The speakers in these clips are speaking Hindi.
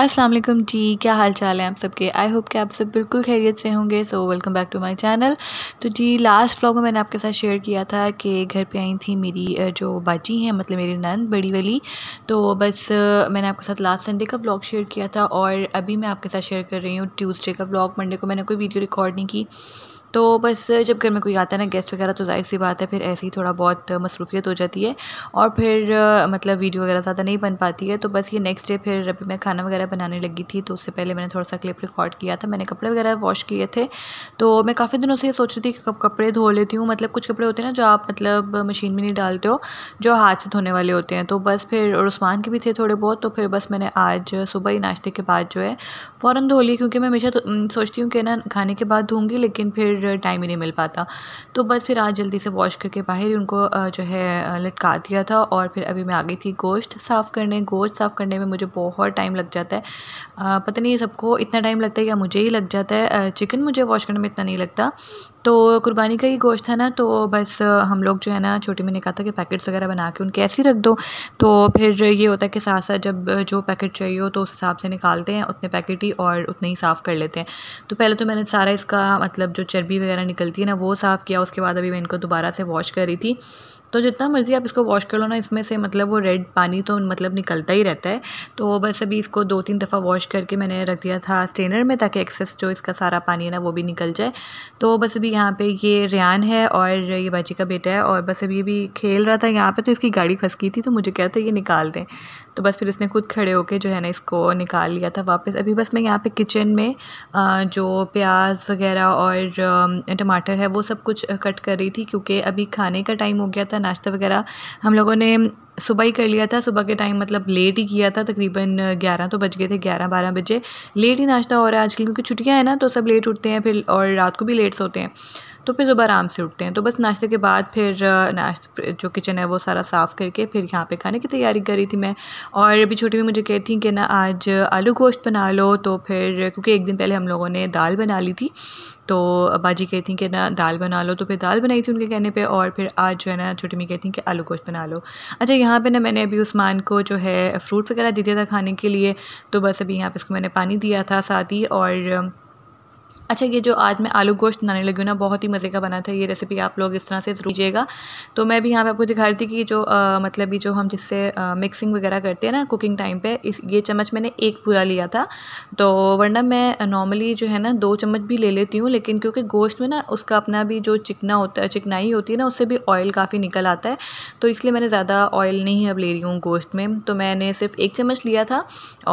अस्सलाम वालेकुम जी क्या हाल चाल है आप सबके आई होप कि आप सब बिल्कुल खैरियत से होंगे so welcome back to my channel तो जी लास्ट व्लॉग में मैंने आपके साथ शेयर किया था कि घर पे आई थी मेरी जो बाजी हैं मतलब मेरी नंद बड़ी वाली तो बस मैंने आपके साथ लास्ट संडे का व्लॉग शेयर किया था और अभी मैं आपके साथ शेयर कर रही हूँ ट्यूजडे का व्लॉग मंडे को मैंने कोई वीडियो रिकॉर्ड नहीं की तो बस जब घर में कोई आता है ना गेस्ट वगैरह तो जाहिर सी बात है फिर ऐसे ही थोड़ा बहुत मसरूफियत हो जाती है और फिर मतलब वीडियो वगैरह ज़्यादा नहीं बन पाती है तो बस ये नेक्स्ट डे फिर अभी मैं खाना वगैरह बनाने लगी थी तो उससे पहले मैंने थोड़ा सा क्लिप रिकॉर्ड किया था मैंने कपड़े वगैरह वॉश किए थे तो मैं काफ़ी दिनों से ये सोच रही थी कि कपड़े धो लेती हूँ मतलब कुछ कपड़े होते हैं ना जो आप मतलब मशीन में नहीं डालते हो जो हाथ से धोने वाले होते हैं तो बस फिर उस्मान के भी थे थोड़े बहुत तो फिर बस मैंने आज सुबह ही नाश्ते के बाद जो है फ़ौरन धो लिए क्योंकि मैं हमेशा तो, सोचती हूँ कि ना खाने के बाद धोंगी लेकिन फिर फिर टाइम ही नहीं मिल पाता तो बस फिर आज जल्दी से वॉश करके बाहर ही उनको जो है लटका दिया था और फिर अभी मैं आ गई थी गोश्त साफ़ करने गोश्त साफ़ करने में मुझे बहुत टाइम लग जाता है पता नहीं सबको इतना टाइम लगता है या मुझे ही लग जाता है चिकन मुझे वॉश करने में इतना नहीं लगता तो कुर्बानी का ही गोश्त है ना तो बस हम लोग जो है ना छोटी मैंने कहा था कि पैकेट्स वगैरह बना के उनके ऐसे ही रख दो तो फिर ये होता है कि साथ साथ जब जो पैकेट चाहिए हो तो उस हिसाब से निकालते हैं उतने पैकेट ही और उतने ही साफ़ कर लेते हैं तो पहले तो मैंने सारा इसका मतलब जो चर्बी वगैरह निकलती है ना वो साफ़ किया उसके बाद अभी मैं इनको दोबारा से वॉश कर रही थी तो जितना मर्ज़ी आप इसको वॉश कर लो ना इसमें से मतलब वो रेड पानी तो मतलब निकलता ही रहता है तो बस अभी इसको दो तीन दफ़ा वॉश करके मैंने रख दिया था स्ट्रेनर में ताकि एक्सेस जो इसका सारा पानी है ना वो भी निकल जाए तो बस अभी यहाँ पे ये रियान है और ये बाजी का बेटा है और बस अभी भी खेल रहा था यहाँ पे तो इसकी गाड़ी फंस गई थी तो मुझे कह रहा था ये निकाल दें तो बस फिर इसने खुद खड़े होके जो है ना इसको निकाल लिया था वापस अभी बस मैं यहाँ पे किचन में जो प्याज वगैरह और टमाटर है वो सब कुछ कट कर रही थी क्योंकि अभी खाने का टाइम हो गया था नाश्ता वगैरह हम लोगों ने सुबह ही कर लिया था सुबह के टाइम मतलब लेट ही किया था तकरीबन ग्यारह तो बज गए थे ग्यारह बारह बजे लेट ही नाश्ता हो रहा है आजकल क्योंकि छुट्टियाँ हैं ना तो सब लेट उठते हैं फिर और रात को भी लेट सोते हैं तो फिर सुबह आराम से उठते हैं तो बस नाश्ते के बाद फिर नाश्ता जो किचन है वो सारा साफ़ करके फिर यहाँ पे खाने की तैयारी करी थी मैं और अभी छोटी में मुझे कहती थी कि ना आज आलू गोश्त बना लो तो फिर क्योंकि एक दिन पहले हम लोगों ने दाल बना ली थी तो बाजी कहती कि ना दाल बना लो तो फिर दाल बनाई थी उनके कहने पे और फिर आज जो है ना छोटी मी कहती कि आलू गोश्त बना लो अच्छा यहाँ पे ना मैंने अभी उस्मान को जो है फ्रूट वगैरह दे दिया था खाने के लिए तो बस अभी यहाँ पे इसको मैंने पानी दिया था साथ ही और अच्छा ये जो आज मैं आलू गोश्त बनाने लगी हूँ ना बहुत ही मज़े का बना था ये रेसिपी आप लोग इस तरह से लीजिएगा तो मैं भी यहाँ पे आपको दिखा रही थी कि जो आ, मतलब ये जो हम जिससे मिक्सिंग वगैरह करते हैं ना कुकिंग टाइम पे इस ये चम्मच मैंने एक पूरा लिया था तो वरना मैं नॉर्मली जो है ना दो चम्मच भी ले लेती हूँ लेकिन क्योंकि गोश्त में ना उसका अपना भी जो चिकना होता है चिकनाई होती है ना उससे भी ऑयल काफ़ी निकल आता है तो इसलिए मैंने ज़्यादा ऑयल नहीं अब ले रही हूँ गोश्त में तो मैंने सिर्फ एक चम्मच लिया था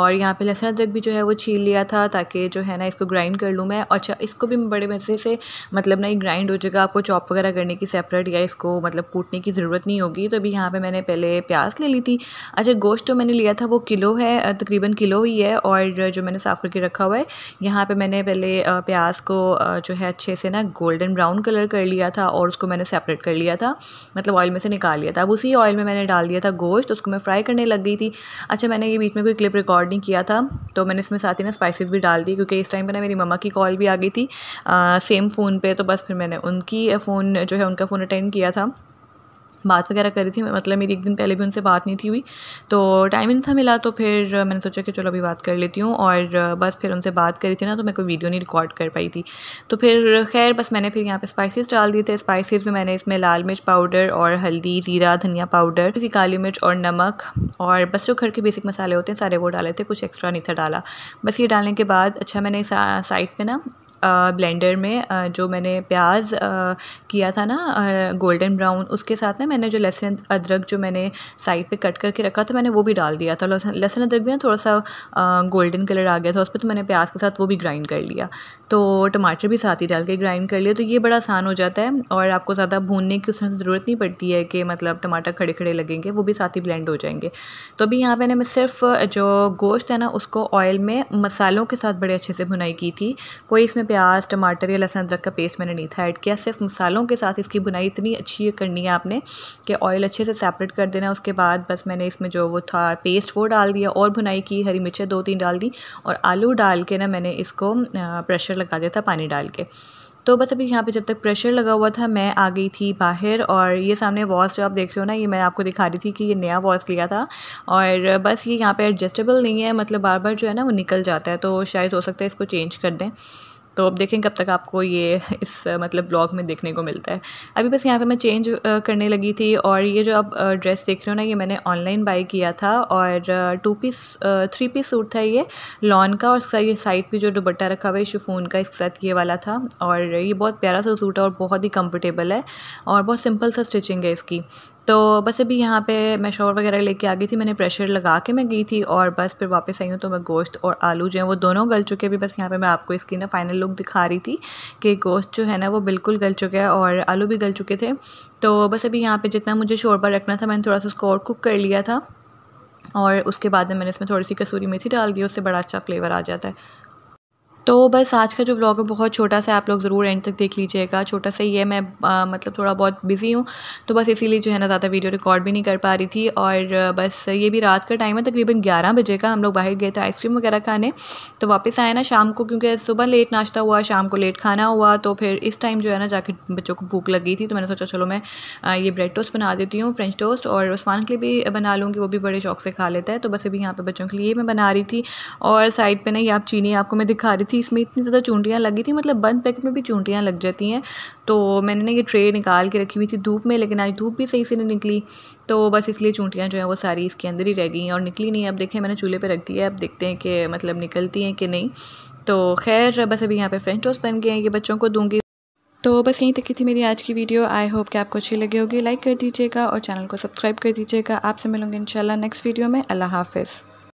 और यहाँ पर लहसुन अदरक भी जो है वो छील लिया था ताकि जो है ना इसको ग्राइंड कर लूँ मैं और अच्छा इसको भी बड़े वैसे से मतलब ना ये ग्राइंड हो जाएगा आपको चॉप वगैरह करने की सेपरेट या इसको मतलब कूटने की ज़रूरत नहीं होगी तो अभी यहाँ पर मैंने पहले प्याज ले ली थी अच्छा गोश्त जो तो मैंने लिया था वो किलो है तकरीबन किलो ही है और जो मैंने साफ़ करके रखा हुआ है यहाँ पर मैंने पहले प्याज को जो है अच्छे से ना गोल्डन ब्राउन कलर कर लिया था और उसको मैंने सेपरेट कर लिया था मतलब ऑयल में से निकाल लिया था अब उसी ऑयल में मैंने डाल दिया था गोश्त उसको मैं फ्राई करने लग गई थी अच्छा मैंने ये बीच में कोई क्लिप रिकॉर्ड नहीं किया था तो मैंने इसमें साथ ही ना स्पाइसेस भी डाल दी क्योंकि इस टाइम पर ना मेरी मम्मा की कॉल भी आ गई थी आ, सेम फ़ोन पे तो बस फिर मैंने उनकी फ़ोन जो है उनका फ़ोन अटेंड किया था बात वगैरह करी थी मतलब मेरी एक दिन पहले भी उनसे बात नहीं थी हुई तो टाइम ही नहीं था मिला तो फिर मैंने सोचा कि चलो अभी बात कर लेती हूँ और बस फिर उनसे बात करी थी ना तो मैं कोई वीडियो नहीं रिकॉर्ड कर पाई थी तो फिर खैर बस मैंने फिर यहाँ पे स्पाइसेस डाल दिए थे स्पाइसेस में मैंने इसमें लाल मिर्च पाउडर और हल्दी जीरा धनिया पाउडर किसी काली मिर्च और नमक और बस जो घर के बेसिक मसाले होते हैं सारे वो डाले थे कुछ एक्स्ट्रा नहीं था डाला बस ये डालने के बाद अच्छा मैंने साइड पर ना ब्लेंडर में जो मैंने प्याज किया था ना गोल्डन ब्राउन उसके साथ ना मैंने जो लहसुन अदरक जो मैंने साइड पे कट करके रखा था मैंने वो भी डाल दिया था लहसुन अदरक भी ना थोड़ा सा गोल्डन कलर आ गया था उस पर तो मैंने प्याज के साथ वो भी ग्राइंड कर लिया तो टमाटर भी साथ ही डाल के ग्राइंड कर लिया तो ये बड़ा आसान हो जाता है और आपको ज़्यादा भूनने की उसमें ज़रूरत नहीं पड़ती है कि मतलब टमाटर खड़े खड़े लगेंगे वो भी साथ ही ब्लेंड हो जाएंगे तो अभी यहाँ मैंने सिर्फ जो गोश्त है ना उसको ऑयल में मसालों के साथ बड़े अच्छे से भुनाई की थी कोई इसमें प्याज टमाटर या लहसुन अदरक का पेस्ट मैंने नहीं था ऐड किया सिर्फ मसालों के साथ इसकी बुनाई इतनी अच्छी करनी है आपने कि ऑयल अच्छे से सेपरेट कर देना उसके बाद बस मैंने इसमें जो वो था पेस्ट वो डाल दिया और बुनाई की हरी मिर्चें दो तीन डाल दी और आलू डाल के ना मैंने इसको प्रेशर लगा दिया था पानी डाल के तो बस अभी यहाँ पे जब तक प्रेशर लगा हुआ था मैं आ गई थी बाहर और ये सामने वॉश जो आप देख रहे हो ना ये मैं आपको दिखा रही थी कि ये नया वॉश लिया था और बस ये यहाँ पे एडजस्टेबल नहीं है मतलब बार बार जो है ना वो निकल जाता है तो शायद हो सकता है इसको चेंज कर दें तो अब देखें कब तक आपको ये इस मतलब ब्लॉग में देखने को मिलता है अभी बस यहाँ पे मैं चेंज करने लगी थी और ये जो आप ड्रेस देख रहे हो ना ये मैंने ऑनलाइन बाई किया था और two piece three piece suit था ये लॉन का और इसका ये साइड पर जो दुबट्टा रखा हुआ है शिफोन का इसके साथ ये वाला था और ये बहुत प्यारा सा सूट है और बहुत ही कम्फर्टेबल है और बहुत सिंपल सा स्टिचिंग है इसकी तो बस अभी यहाँ पे मैं शोर वगैरह लेके आ गई थी मैंने प्रेशर लगा के मैं गई थी और बस फिर वापस आई हूँ तो मैं गोश्त और आलू जो है वो दोनों गल चुके अभी बस यहाँ पे मैं आपको इसकी ना फाइनल लुक दिखा रही थी कि गोश्त जो है ना वो बिल्कुल गल चुका है और आलू भी गल चुके थे तो बस अभी यहाँ पर जितना मुझे शोरबा रखना था मैंने थोड़ा सा उसको और कुक कर लिया था और उसके बाद में मैंने इसमें थोड़ी सी कसूरी मेथी डाल दी उससे बड़ा अच्छा फ्लेवर आ जाता है तो बस आज का जो व्लॉग है बहुत छोटा सा आप लोग ज़रूर एंड तक देख लीजिएगा छोटा सा ही है मैं आ, मतलब थोड़ा बहुत बिज़ी हूँ तो बस इसीलिए जो है ना ज़्यादा वीडियो रिकॉर्ड भी नहीं कर पा रही थी और बस ये भी रात का टाइम है तकरीबन ग्यारह बजे का हम लोग बाहर गए थे आइसक्रीम वगैरह खाने तो वापस आए ना शाम को क्योंकि सुबह लेट नाश्ता हुआ शाम को लेट खाना हुआ तो फिर इस टाइम जो है ना जाके बच्चों को भूख लगी थी तो मैंने सोचा चलो मैं ये ब्रेड टोस्ट बना देती हूँ फ्रेंच टोस्ट और उस्मान के लिए भी बना लूँगी वो भी बड़े शौक से खा लेता है तो बस अभी यहाँ पर बच्चों के लिए मैं बना रही थी और साइड पर ना आप चीनी आपको मैं दिखा रही थी थी इसमें इतनी ज़्यादा चूंटियाँ लगी थी मतलब बंद पैकेट में भी चूंटियाँ लग जाती हैं तो मैंने ना ये ट्रे निकाल के रखी हुई थी धूप में लेकिन आज धूप भी सही से नहीं निकली तो बस इसलिए चूंटियाँ जो हैं वो सारी इसके अंदर ही रह गई हैं और निकली नहीं अब देखें मैंने चूल्हे पर रख दिया अब देखते हैं कि मतलब निकलती हैं कि नहीं तो खैर बस अभी यहाँ पर फ्रेंच टोस्ट बन गए हैं ये बच्चों को दूँगी तो बस यहीं तक की थी मेरी आज की वीडियो आई होप कि आपको अच्छी लगी होगी लाइक कर दीजिएगा और चैनल को सब्सक्राइब कर दीजिएगा आपसे मिलूंगी इंशाल्लाह नेक्स्ट वीडियो में अल्लाह हाफिज़